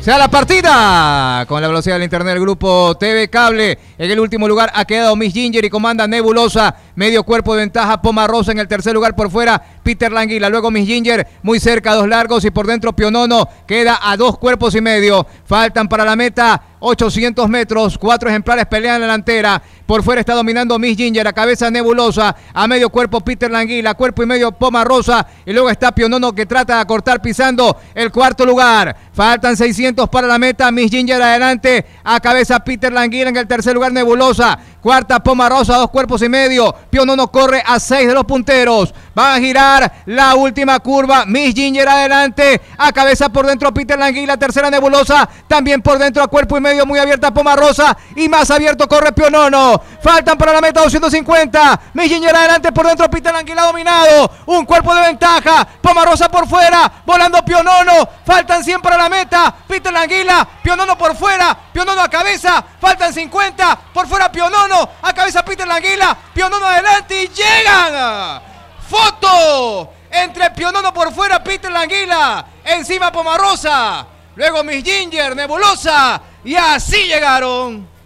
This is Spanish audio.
Se da la partida con la velocidad del internet del grupo TV Cable. En el último lugar ha quedado Miss Ginger y comanda Nebulosa. Medio cuerpo de ventaja, Poma Rosa en el tercer lugar por fuera, Peter Languila. Luego Miss Ginger muy cerca, dos largos y por dentro Pionono queda a dos cuerpos y medio. Faltan para la meta 800 metros, cuatro ejemplares pelean en la delantera. Por fuera está dominando Miss Ginger, a cabeza nebulosa, a medio cuerpo Peter Languila, cuerpo y medio Poma Rosa. Y luego está Pionono que trata de cortar pisando el cuarto lugar. Faltan 600 para la meta. Miss Ginger adelante, a cabeza Peter Languila en el tercer lugar nebulosa. Cuarta Poma Rosa, dos cuerpos y medio. Pionono corre a seis de los punteros. Va a girar la última curva. Miss Ginger adelante. A cabeza por dentro Peter Languila. tercera nebulosa. También por dentro a cuerpo y medio. Muy abierta Poma Rosa. Y más abierto corre Pionono. Faltan para la meta 250. Miss Ginger adelante por dentro. Peter Languila dominado. Un cuerpo de ventaja. Poma Rosa por fuera. Volando Pionono. Faltan 100 para la meta. Peter Languila. Pionono por fuera. Pionono a cabeza. Faltan 50. Por fuera Pionono. A cabeza Peter Languila. Pionono adelante y llegan foto. Entre Pionono por fuera, Peter Languila. Encima Pomarosa. Luego Miss Ginger, Nebulosa. Y así llegaron.